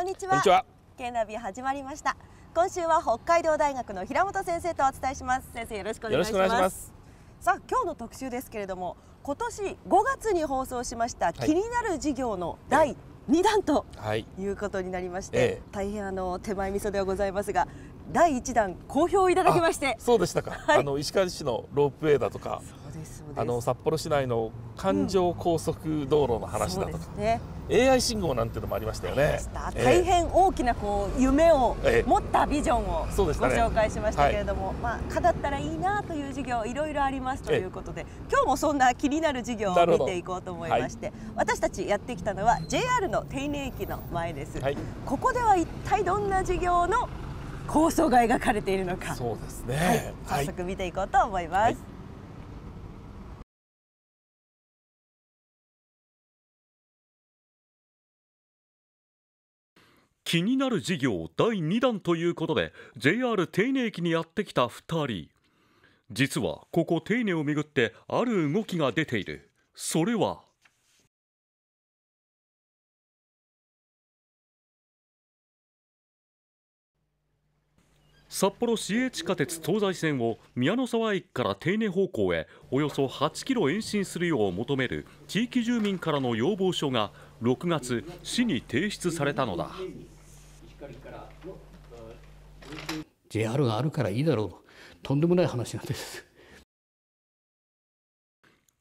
こんにちは。こんにちは。K ナビ始まりました。今週は北海道大学の平本先生とお伝えします。先生よろしくお願いします。さあ今日の特集ですけれども、今年5月に放送しました、気になる授業の第2弾ということになりまして、はい大変あの手前味噌ではございますが、第1弾好評いただきまして、そうでしたか。はい、あの石川市のロープウェイだとか。あの札幌市内の環状高速道路の話だとか、うんね、AI 信号なんていうのもありましたよね、大変大きなこう夢を持ったビジョンをご紹介しましたけれども、ねはい、まあ、語ったらいいなという授業いろいろありますということで、今日もそんな気になる授業を見ていこうと思いまして、はい、私たちやってきたのは JR の手稲駅の前です、はい、ここでは一体どんな授業の構想が描かれているのかそうですね、はい、早速見ていこうと思います、気になる事業第2弾ということで JR 手稲駅にやってきた2人実はここ手稲をめぐってある動きが出ているそれは札幌市営地下鉄東西線を宮の沢駅から手稲方向へおよそ8キロ延伸するよう求める地域住民からの要望書が6月市に提出されたのだ。JR があるからいいだろうととんでもない話なんです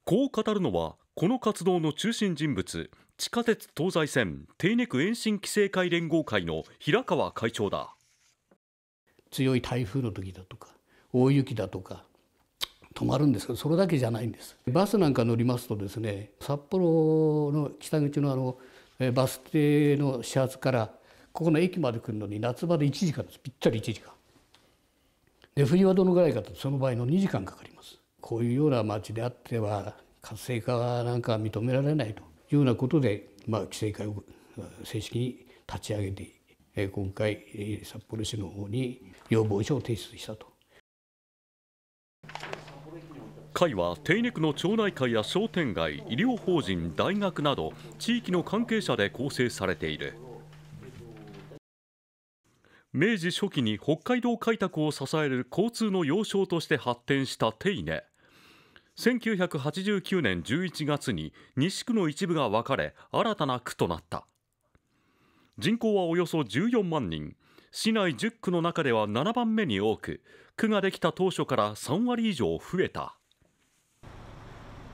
こう語るのはこの活動の中心人物地下鉄東西線手稲区延伸規制会連合会の平川会長だ強い台風の時だとか大雪だとか止まるんですけどそれだけじゃないんですバスなんか乗りますとですね札幌の北口のあのバス停の始発からここの駅まで来るのに夏場で1時間ですぴったり1時間で冬はどのぐらいかとその場合の2時間かかりますこういうような町であっては活性化なんか認められないというようなことで、まあ、規制会を正式に立ち上げて今回札幌市の方に要望書を提出したと会は手稲区の町内会や商店街医療法人大学など地域の関係者で構成されている。明治初期に北海道開拓を支える交通の要衝として発展した手稲1989年11月に西区の一部が分かれ新たな区となった人口はおよそ14万人市内10区の中では7番目に多く区ができた当初から3割以上増えた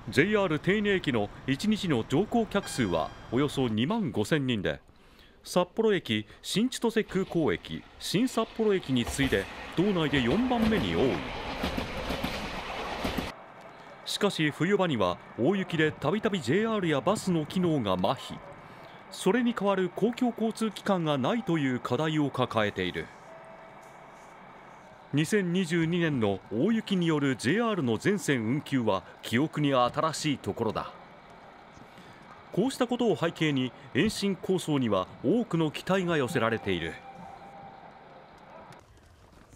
JR 手稲駅の1日の乗降客数はおよそ2万5000人で札幌駅新千歳空港駅新札幌駅に次いで道内で4番目に多いしかし冬場には大雪でたびたび JR やバスの機能が麻痺それに代わる公共交通機関がないという課題を抱えている2022年の大雪による JR の全線運休は記憶に新しいところだこうしたことを背景に延伸構想には多くの期待が寄せられている。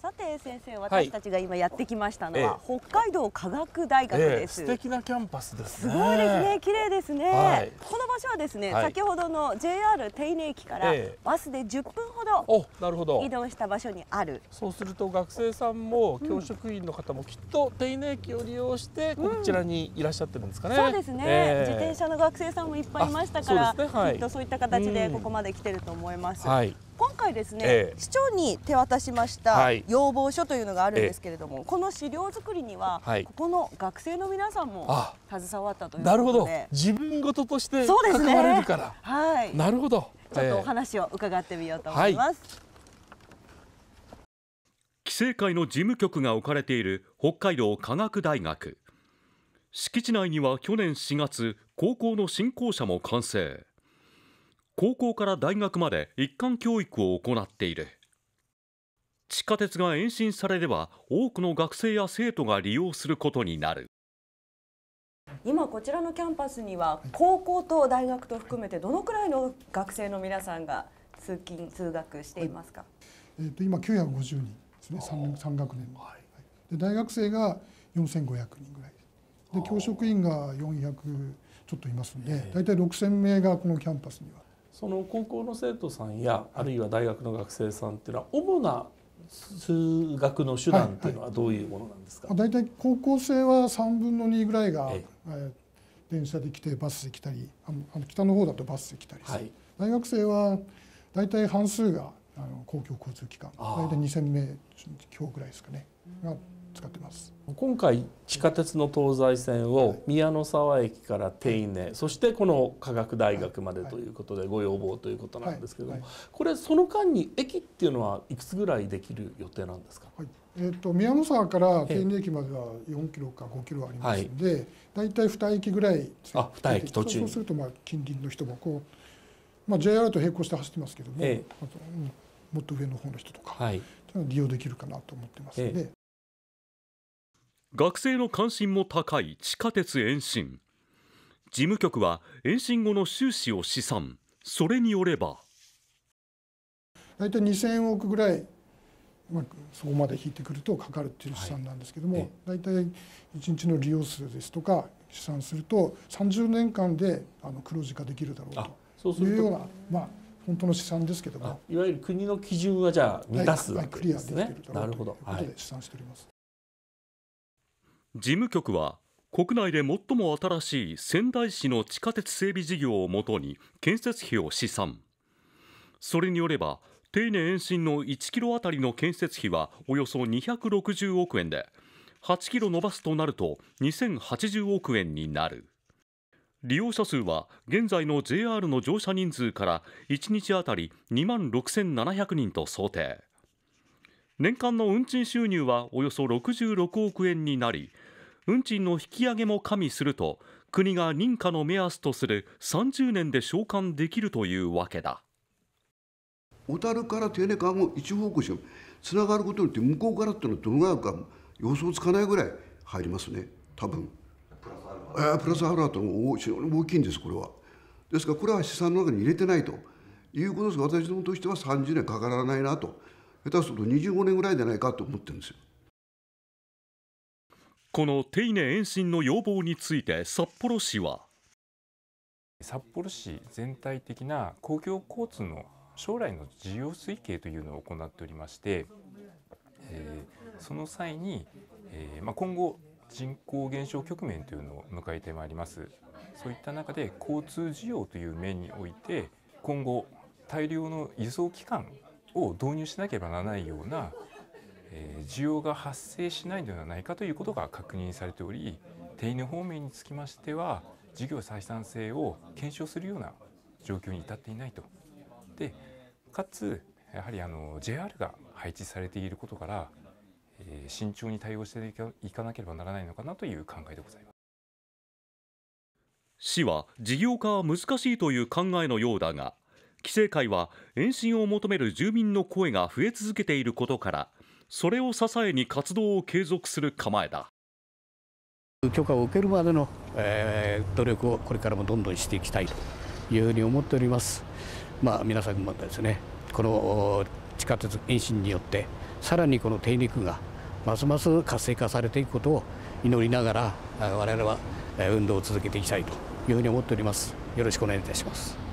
さて先生私たちが今やってきましたのは、はい、北海道科学大学です、ええ、素敵なキャンパスです、ね、すごいですね綺麗ですね、はい、この場所はですね、はい、先ほどの JR 手稲駅からバスで10分ほどなるほど移動した場所にある、そうすると学生さんも教職員の方もきっと手稲駅を利用してこちらにいらっしゃってるんですかね、うん、そうですね、自転車の学生さんもいっぱいいましたから、ね、きっとそういった形でここまで来てると思います、はい今回ですね、ええ、市長に手渡しました要望書というのがあるんですけれども、え、この資料作りには、はい、ここの学生の皆さんも携わったということでなるほど自分事として関われるから、ね、はい、なるほどちょっとお話を伺ってみようと思います、はい規制会の事務局が置かれている北海道科学大学敷地内には去年4月高校の新校舎も完成高校から大学まで一貫教育を行っている地下鉄が延伸されれば多くの学生や生徒が利用することになる今こちらのキャンパスには高校と大学と含めてどのくらいの学生の皆さんが通勤通学していますか、はい、えー、と今950人ですね 3, 学年、はい、で大学生が4500人ぐらいで教職員が400ちょっといますので大体6000名がこのキャンパスにはその高校の生徒さんやあるいは大学の学生さんっていうのは主な数学の手段っていうのはどういうものなんですか、はいはい、大体高校生は3分の2ぐらいが、ええ電車で来てバスで来たりあの北の方だとバスで来たり、はい、大学生は大体半数があの公共交通機関大体2,000名強ぐらいですかねが使ってます今回地下鉄の東西線を宮の沢駅から手稲、はい、そしてこの科学大学までということでご要望ということなんですけども、はいはい、これその間に駅っていうのはいくつぐらいできる予定なんですか、えーと、宮の沢から手稲駅までは4キロか5キロありますので、大体2駅ぐらいあ2駅途中そうするとまあ近隣の人もこう、まあ、JR と並行して走ってますけども、えー、あと、うん、もっと上の方の人とか、利用できるかなと思ってますので。えー学生の関心も高い地下鉄延伸事務局は延伸後の収支を試算それによれば大体2000億ぐらい、まあ、そこまで引いてくるとかかるっていう試算なんですけども、はい、大体1日の利用数ですとか試算すると30年間であの黒字化できるだろうというようなまあ本当の試算ですけどもいわゆる国の基準はじゃあ満たすわけですね、はいはい、クリアできてるだろうということで試算しております。事務局は国内で最も新しい仙台市の地下鉄整備事業をもとに建設費を試算それによれば丁寧延伸の1キロあたりの建設費はおよそ260億円で8キロ伸ばすとなると2080億円になる利用者数は現在の JR の乗車人数から1日あたり2万6700人と想定年間の運賃収入はおよそ66億円になり運賃の引き上げも加味すると国が認可の目安とする30年で償還できるというわけだ小樽から定年間を一方向しつながることによって向こうからっていうのはどのぐらいか予想つかないぐらい入りますね多分プラスアルファとの非常に大きいんですこれはですからこれは資産の中に入れてないということですが私どもとしては30年かからないなと。下手すると25年ぐらいじゃないかと思ってるんですよ。この手稲延伸の要望について札幌市は札幌市全体的な公共交通の将来の需要推計というのを行っておりまして、えー、その際に、えーまあ、今後人口減少局面というのを迎えてまいりますそういった中で交通需要という面において今後大量の輸送機関を導入しなければならないような需要が発生しないのではないかということが確認されており手稲方面につきましては事業採算性を検証するような状況に至っていないと。でかつやはりあの JR が配置されていることから、えー、慎重に対応していかなければならないのかなという考えでございます市は事業化は難しいという考えのようだが規制会は延伸を求める住民の声が増え続けていることからそれを支えに活動を継続する構えだ許可を受けるまでの、えー、努力をこれからもどんどんしていきたいというふうに思っておりますまあ皆さんもですねこの地下鉄延伸によってさらにこの手陸がますます活性化されていくことを祈りながら我々は運動を続けていきたいというふうに思っておりますよろしくお願いいたします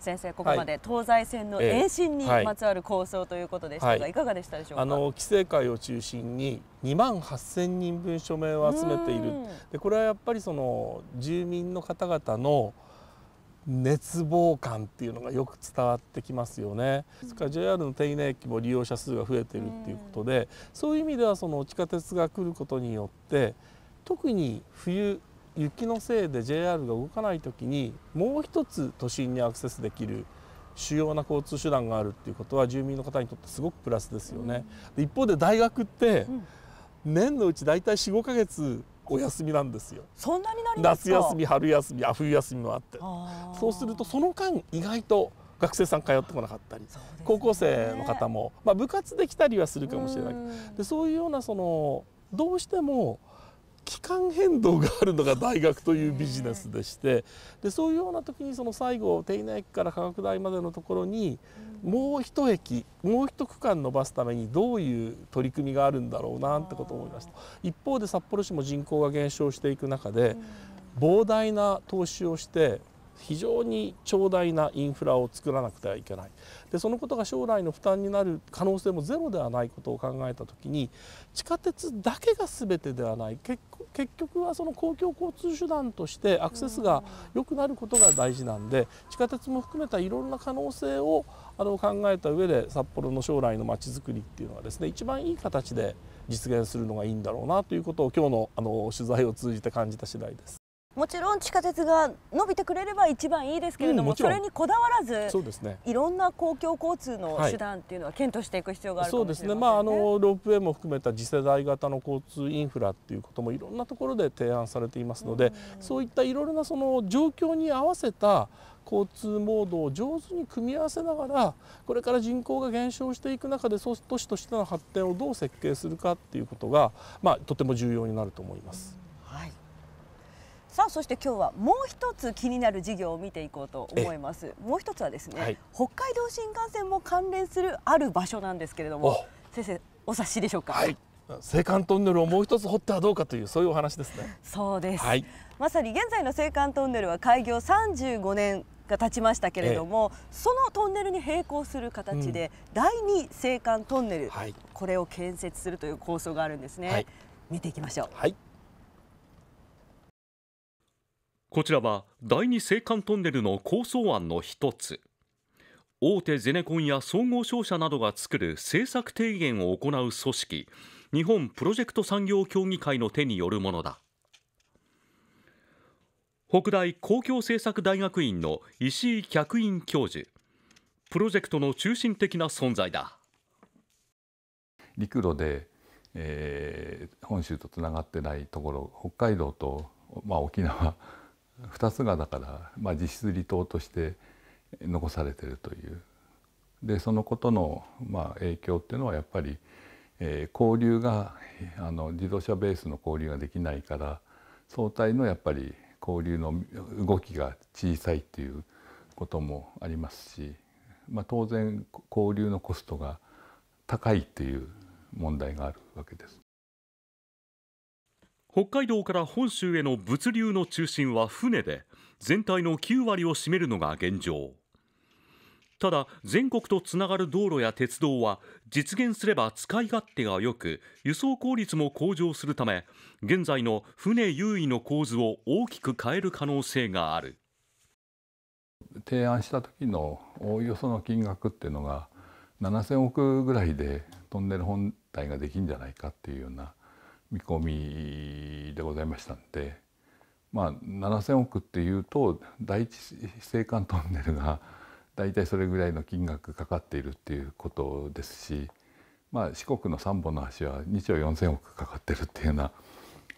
先生ここまで東西線の延伸にまつわる構想ということでしたが、はい、いかがでしたでしょうかあの規制会を中心に2万8000人分署名を集めているでこれはやっぱりその住民の方々の熱望感っていうのがよく伝わってきますよね。ですから JR の手稲駅も利用者数が増えてるっていうことでそういう意味ではその地下鉄が来ることによって特に冬雪のせいで JR が動かない時にもう一つ都心にアクセスできる主要な交通手段があるっていうことは住民の方にとってすごくプラスですよね。うん、一方で大学って、年のうち大体45ヶ月お休みなんですよそんなになり夏休み春休みあ冬休みもあってそうするとその間意外と学生さん通ってこなかったり、ね、高校生の方も、まあ、部活できたりはするかもしれないでそういうようなそのどうしても気管変動があるのが大学というビジネスでしてでそういうような時にその最後手稲駅から科学大までのところにもう一駅もう一区間伸ばすためにどういう取り組みがあるんだろうなってことを思いました一方で札幌市も人口が減少していく中で膨大な投資をして非常に長大なインフラを作らなくてはいけないでそのことが将来の負担になる可能性もゼロではないことを考えた時に地下鉄だけが全てではない結結局はその公共交通手段としてアクセスが良くなることが大事なんで地下鉄も含めたいろんな可能性をあの考えた上で札幌の将来のまちづくりっていうのはですね一番いい形で実現するのがいいんだろうなということを今日のあの取材を通じて感じた次第です。もちろん地下鉄が伸びてくれれば一番いいですけれどもうんも、それにこだわらずそうです、ね、いろんな公共交通の手段っていうのは検討していく必要があるかもしれませんね、はい、そうですね、まあ、あのロープウェイも含めた次世代型の交通インフラっていうこともいろんなところで提案されていますので、うん、そういったいろいろなその状況に合わせた交通モードを上手に組み合わせながらこれから人口が減少していく中で都市としての発展をどう設計するかっていうことが、まあ、とても重要になると思います。さあそして今日はもう一つ気になる事業を見ていこうと思いますもう一つはですね、はい、北海道新幹線も関連するある場所なんですけれども先生お察しでしょうか、はい青函トンネルをもう一つ掘ってはどうかというそういうお話ですねそうです、はい、まさに現在の青函トンネルは開業35年が経ちましたけれども、ええ、そのトンネルに並行する形で、うん、第2青函トンネル、はい、これを建設するという構想があるんですね、はい、見ていきましょう、はいこちらは第二青函トンネルの構想案の一つ大手ゼネコンや総合商社などが作る政策提言を行う組織日本プロジェクト産業協議会の手によるものだ北大公共政策大学院の石井客員教授プロジェクトの中心的な存在だ陸路で、えー、本州とつながってないところ北海道と、まあ、沖縄2つがだから、まあ、実質離島として残されてるというでそのことの、まあ、影響っていうのはやっぱり、えー、交流があの自動車ベースの交流ができないから相対のやっぱり交流の動きが小さいっていうこともありますし、まあ、当然交流のコストが高いっていう問題があるわけです。北海道から本州への物流の中心は船で全体の9割を占めるのが現状ただ全国とつながる道路や鉄道は実現すれば使い勝手が良く輸送効率も向上するため現在の船優位の構図を大きく変える可能性がある提案した時のおおよその金額っていうのが7,000億ぐらいでトンネル本体ができんじゃないかっていうような見込みでございましたんで、まあ、7,000億っていうと第一青函トンネルが大体それぐらいの金額かかっているっていうことですし、まあ、四国の3本の橋は2兆4,000億かかってるっていうような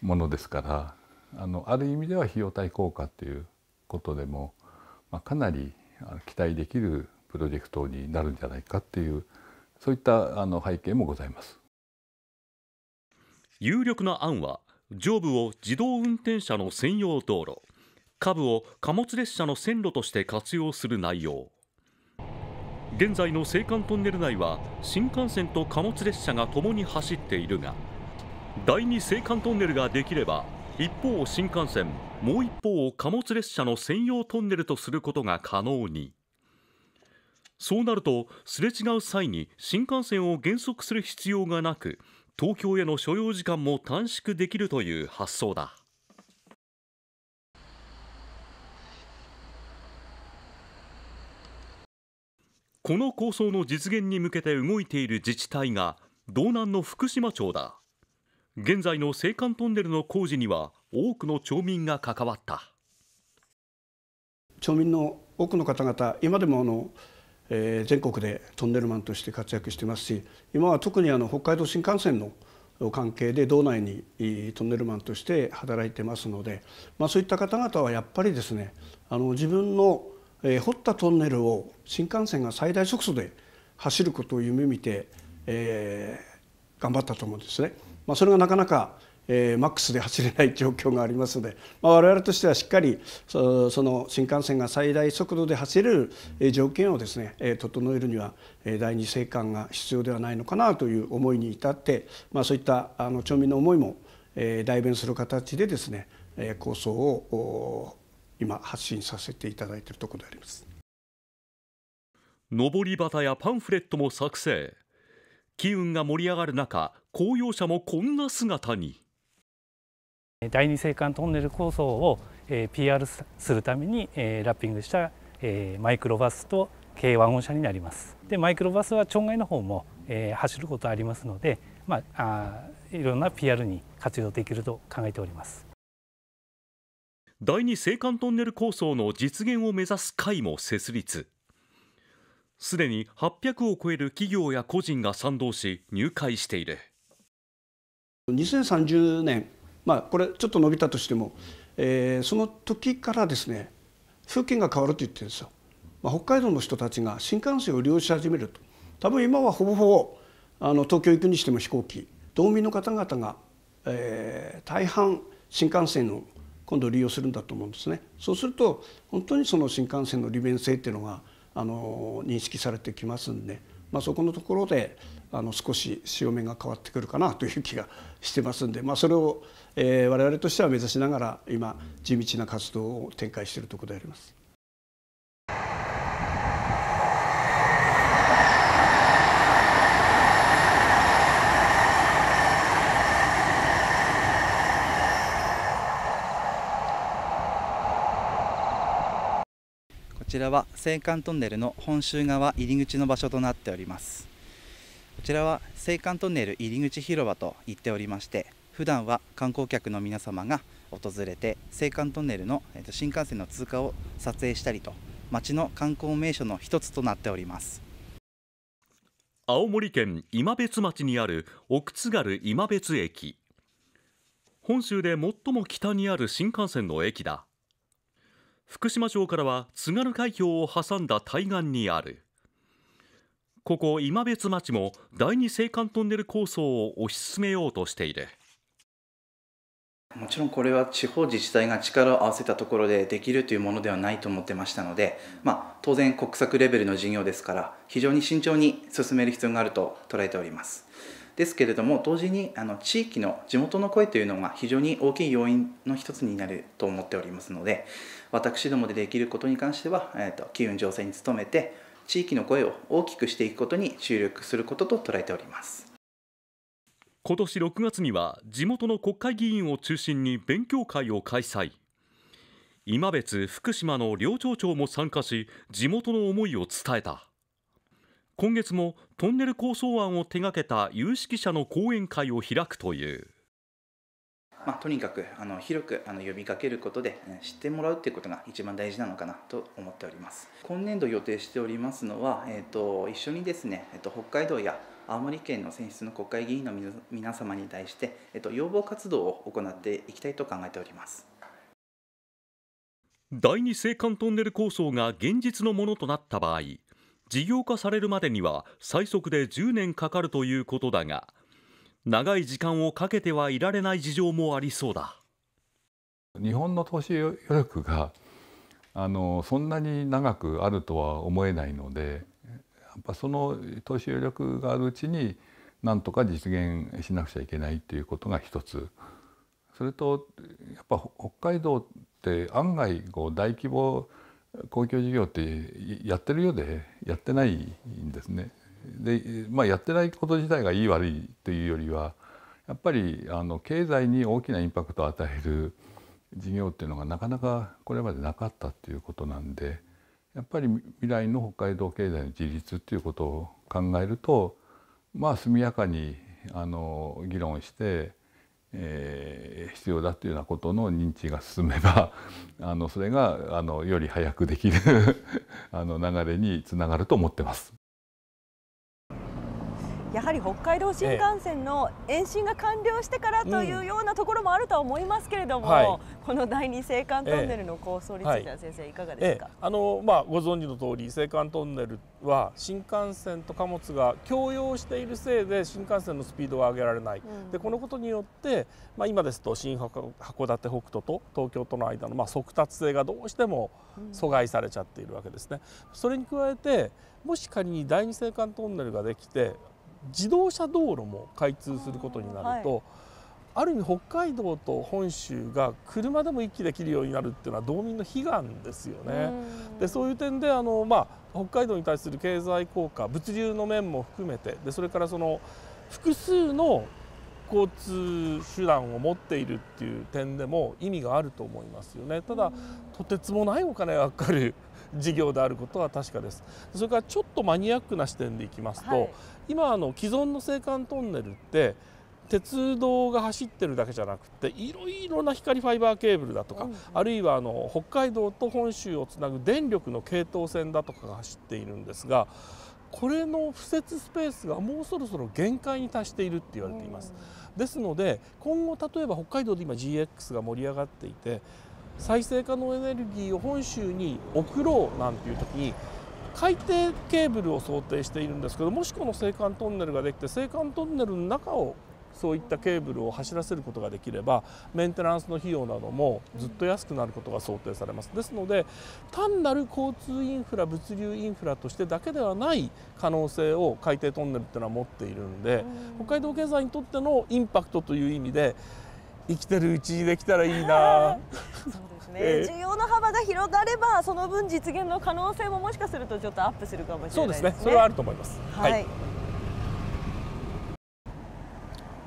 ものですからあのある意味では費用対効果っていうことでも、まあ、かなり期待できるプロジェクトになるんじゃないかっていうそういったあの背景もございます。有力な案は上部を自動運転車の専用道路下部を貨物列車の線路として活用する内容現在の青函トンネル内は新幹線と貨物列車が共に走っているが第2青函トンネルができれば一方を新幹線もう一方を貨物列車の専用トンネルとすることが可能にそうなるとすれ違う際に新幹線を減速する必要がなく東京への所要時間も短縮できるという発想だこの構想の実現に向けて動いている自治体が道南の福島町だ現在の青函トンネルの工事には多くの町民が関わった町民の多くの方々今でもあのえー、全国でトンネルマンとして活躍してますし今は特にあの北海道新幹線の関係で道内にトンネルマンとして働いてますので、まあ、そういった方々はやっぱりですねあの自分の、えー、掘ったトンネルを新幹線が最大速度で走ることを夢見て、えー、頑張ったと思うんですね。まあ、それがなかなかえー、マックスで走れない状況がありますので、まあ、我々としてはしっかりその新幹線が最大速度で走れる条件をですね、えー、整えるには第二生函が必要ではないのかなという思いに至って、まあ、そういったあの町民の思いも、えー、代弁する形でですね、えー、構想を今発信させていただいているところであります。上り旗やパンフレットも作成機運が盛り上がる中公用車もこんな姿に。第二青函トンネル構想を PR するためにラッピングしたマイクロバスと軽ワゴン車になりますでマイクロバスは町外の方も走ることありますので、まあ、あいろんな PR に活用できると考えております第二青函トンネル構想の実現を目指す会も設立すでに800を超える企業や個人が賛同し入会している2030年まあ、これちょっと伸びたとしても、えー、その時からですね風景が変わると言ってるんですよ、まあ、北海道の人たちが新幹線を利用し始めると多分今はほぼほぼあの東京行くにしても飛行機道民の方々が、えー、大半新幹線を今度利用するんだと思うんですねそうすると本当にその新幹線の利便性っていうのがあの認識されてきますんで、まあ、そこのところであの少し潮目が変わってくるかなという気がしてますんで、まあ、それを、えー、我々としては目指しながら今地道な活動を展開しているところであります。こちらは青函トンネルの本州側入り口の場所となっておりますこちらは青函トンネル入り口広場と言っておりまして普段は観光客の皆様が訪れて青函トンネルの新幹線の通過を撮影したりと町の観光名所の一つとなっております青森県今別町にある奥津軽今別駅本州で最も北にある新幹線の駅だ福島城からは津軽海峡を挟んだ対岸にあるここ今別町も第二青函トンネル構想を推し進めようとしているもちろんこれは地方自治体が力を合わせたところでできるというものではないと思ってましたので、まあ、当然国策レベルの事業ですから非常に慎重に進める必要があると捉えておりますですけれども同時にあの地域の地元の声というのが非常に大きい要因の一つになると思っておりますので私どもでできることに関しては、えーと、機運醸成に努めて地域の声を大きくしていくことに注力することと捉えております今年6月には地元の国会議員を中心に勉強会を開催今別福島の両町長も参加し地元の思いを伝えた今月もトンネル構想案を手掛けた有識者の講演会を開くという。まあ、とにかくあの広くあの呼びかけることで知ってもらうっていうことが一番大事なのかなと思っております今年度予定しておりますのは、えーと、一緒にですね、えーと、北海道や青森県の選出の国会議員の皆様に対して、えーと、と要望活動を行っていきたいと考えております第二青函トンネル構想が現実のものとなった場合事業化されるまでには最速で10年かかるということだが長い時間をかけてはいられない事情もありそうだ日本の投資余力があのそんなに長くあるとは思えないのでやっぱその投資余力があるうちになんとか実現しなくちゃいけないということが一つそれとやっぱ北海道って案外こう大規模公共事業ってやってるようでやってないんですね。で、まあ、やってないこと自体がいい悪いというよりはやっぱりあの経済に大きなインパクトを与える事業っていうのがなかなかこれまでなかったっていうことなんでやっぱり未来の北海道経済の自立っていうことを考えるとまあ速やかにあの議論して、えー、必要だというようなことの認知が進めば あのそれがあのより早くできる あの流れにつながると思ってます。やはり北海道新幹線の延伸が完了してからというようなところもあるとは思いますけれども、はい、この第二青函トンネルの構想については先生、いかがですか、はい、あのまあ、ご存知の通り青函トンネルは新幹線と貨物が共用しているせいで新幹線のスピードが上げられない、うん、でこのことによって、まあ、今ですと新函館北斗と東京との間の、まあ、速達性がどうしても阻害されちゃっているわけですね。それに加えてもし仮に第二青函トンネルができて自動車道路も開通することになると、ある意味北海道と本州が車でも行きできるようになるっていうのは道民の悲願ですよね。でそういう点であの、まあ、北海道に対する経済効果物流の面も含めてでそれからその複数の交通手段を持っているっていう点でも意味があると思いますよね。ただとてつもないお金がかかる事業であることは確かですそれからちょっとマニアックな視点でいきますと、はい、今あの既存の青函トンネルって鉄道が走ってるだけじゃなくていろいろな光ファイバーケーブルだとか、うんあるいはあの北海道と本州をつなぐ電力の系統線だとかが走っているんですがこれの敷設スペースがもうそろそろ限界に達しているって言われています。ですので今後例えば北海道で今 GX が盛り上がっていて再生可能エネルギーを本州に送ろうなんていう時に海底ケーブルを想定しているんですけどもしこの青函トンネルができて青函トンネルの中をそういったケーブルを走らせることができればメンテナンスの費用などもずっと安くなることが想定されますですので単なる交通インフラ物流インフラとしてだけではない可能性を海底トンネルっていうのは持っているんで北海道経済にとってのインパクトという意味で生きてるうちにできたらいいな ね、えー、需要の幅が広がればその分実現の可能性ももしかするとちょっとアップするかもしれないですね、ね、それはあると思います、はい、はい、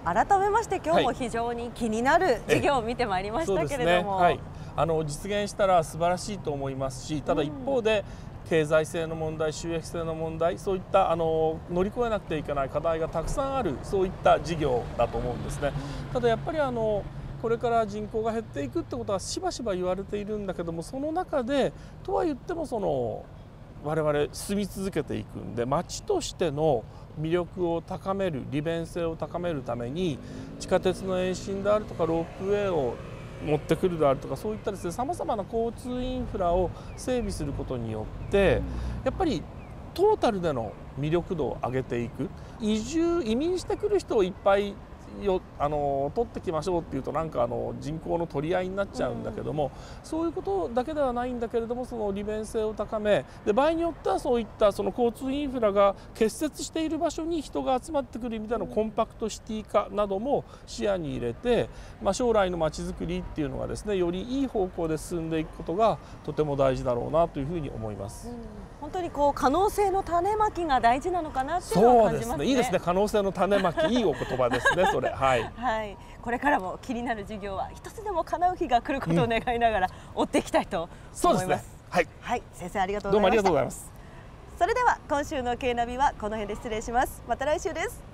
改めまして今日も非常に気になる事業を見てまいりましたけれども、はい、ねはい、あの実現したら素晴らしいと思いますしただ一方で、経済性の問題、収益性の問題、そういったあの乗り越えなくてはいけない課題がたくさんある、そういった事業だと思うんですね。ただやっぱりあのこれから人口が減っていくってことはしばしば言われているんだけどもその中でとは言ってもその我々住み続けていくんで町としての魅力を高める利便性を高めるために地下鉄の延伸であるとかロープウェイを持ってくるであるとかそういったですねさまざまな交通インフラを整備することによってやっぱりトータルでの魅力度を上げていく移住移民してくる人をいっぱいよあの取ってきましょうっていうとなんかあの人口の取り合いになっちゃうんだけども、うん、そういうことだけではないんだけれどもその利便性を高めで場合によってはそういったその交通インフラが結節している場所に人が集まってくるみたいなコンパクトシティ化なども視野に入れて、まあ、将来のまちづくりっていうのがですねよりいい方向で進んでいくことがとても大事だろうなというふうに思います。うん本当にこう可能性の種まきが大事なのかなっていうのを感じますね。すねいいですね。可能性の種まきいいお言葉ですね。それはい。はい。これからも気になる授業は一つでも叶う日が来ることを願いながら追っていきたいと思います。うん、そうですね。はい。はい。先生ありがとうございまどうもありがとうございます。それでは今週の K ナビはこの辺で失礼します。また来週です。